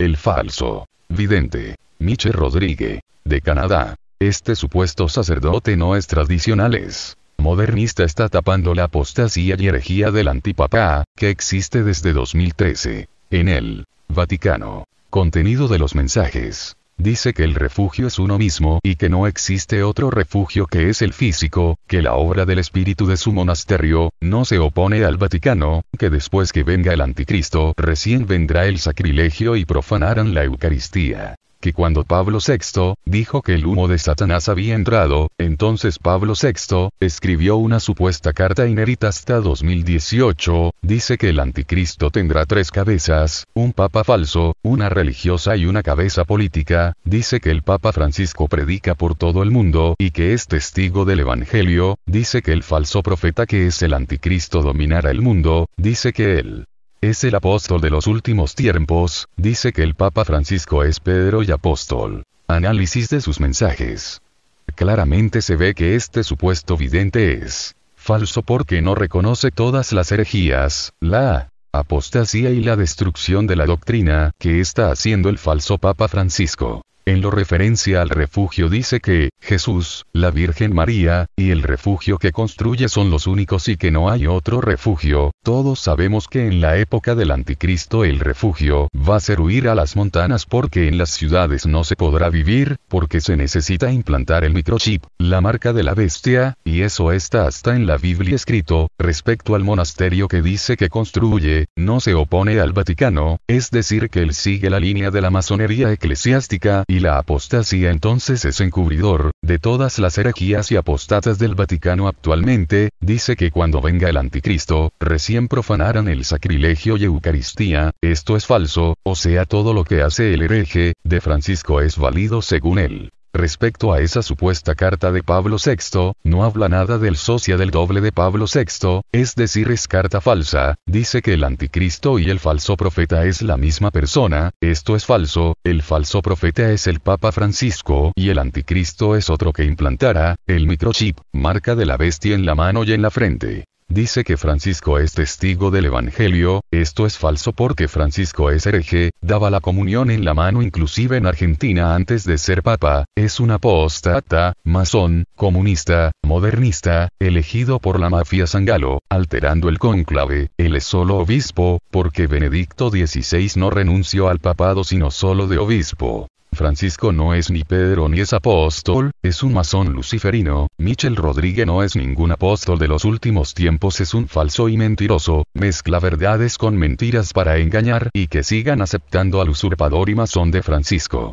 El falso. Vidente. Michel Rodríguez. De Canadá. Este supuesto sacerdote no es tradicional es modernista está tapando la apostasía y herejía del antipapá, que existe desde 2013. En el Vaticano. Contenido de los mensajes dice que el refugio es uno mismo y que no existe otro refugio que es el físico, que la obra del espíritu de su monasterio, no se opone al Vaticano, que después que venga el anticristo recién vendrá el sacrilegio y profanarán la Eucaristía que cuando Pablo VI dijo que el humo de Satanás había entrado, entonces Pablo VI escribió una supuesta carta inédita hasta 2018, dice que el anticristo tendrá tres cabezas, un papa falso, una religiosa y una cabeza política, dice que el papa Francisco predica por todo el mundo y que es testigo del evangelio, dice que el falso profeta que es el anticristo dominará el mundo, dice que él es el apóstol de los últimos tiempos, dice que el Papa Francisco es Pedro y apóstol. Análisis de sus mensajes. Claramente se ve que este supuesto vidente es falso porque no reconoce todas las herejías, la apostasía y la destrucción de la doctrina que está haciendo el falso Papa Francisco. En lo referencia al refugio dice que, Jesús, la Virgen María, y el refugio que construye son los únicos y que no hay otro refugio, todos sabemos que en la época del anticristo el refugio va a ser huir a las montanas porque en las ciudades no se podrá vivir, porque se necesita implantar el microchip, la marca de la bestia, y eso está hasta en la Biblia escrito, respecto al monasterio que dice que construye, no se opone al Vaticano, es decir que él sigue la línea de la masonería eclesiástica y la apostasía entonces es encubridor, de todas las herejías y apostatas del Vaticano actualmente, dice que cuando venga el anticristo, recién profanarán el sacrilegio y Eucaristía, esto es falso, o sea todo lo que hace el hereje, de Francisco es válido según él. Respecto a esa supuesta carta de Pablo VI, no habla nada del socia del doble de Pablo VI, es decir, es carta falsa, dice que el anticristo y el falso profeta es la misma persona, esto es falso, el falso profeta es el Papa Francisco y el anticristo es otro que implantará, el microchip, marca de la bestia en la mano y en la frente. Dice que Francisco es testigo del Evangelio, esto es falso porque Francisco es hereje, daba la comunión en la mano inclusive en Argentina antes de ser papa, es un apostata, masón, comunista, modernista, elegido por la mafia Sangalo, alterando el cónclave, él es solo obispo, porque Benedicto XVI no renunció al papado sino solo de obispo. Francisco no es ni Pedro ni es apóstol, es un masón luciferino, Michel Rodríguez no es ningún apóstol de los últimos tiempos, es un falso y mentiroso, mezcla verdades con mentiras para engañar y que sigan aceptando al usurpador y masón de Francisco.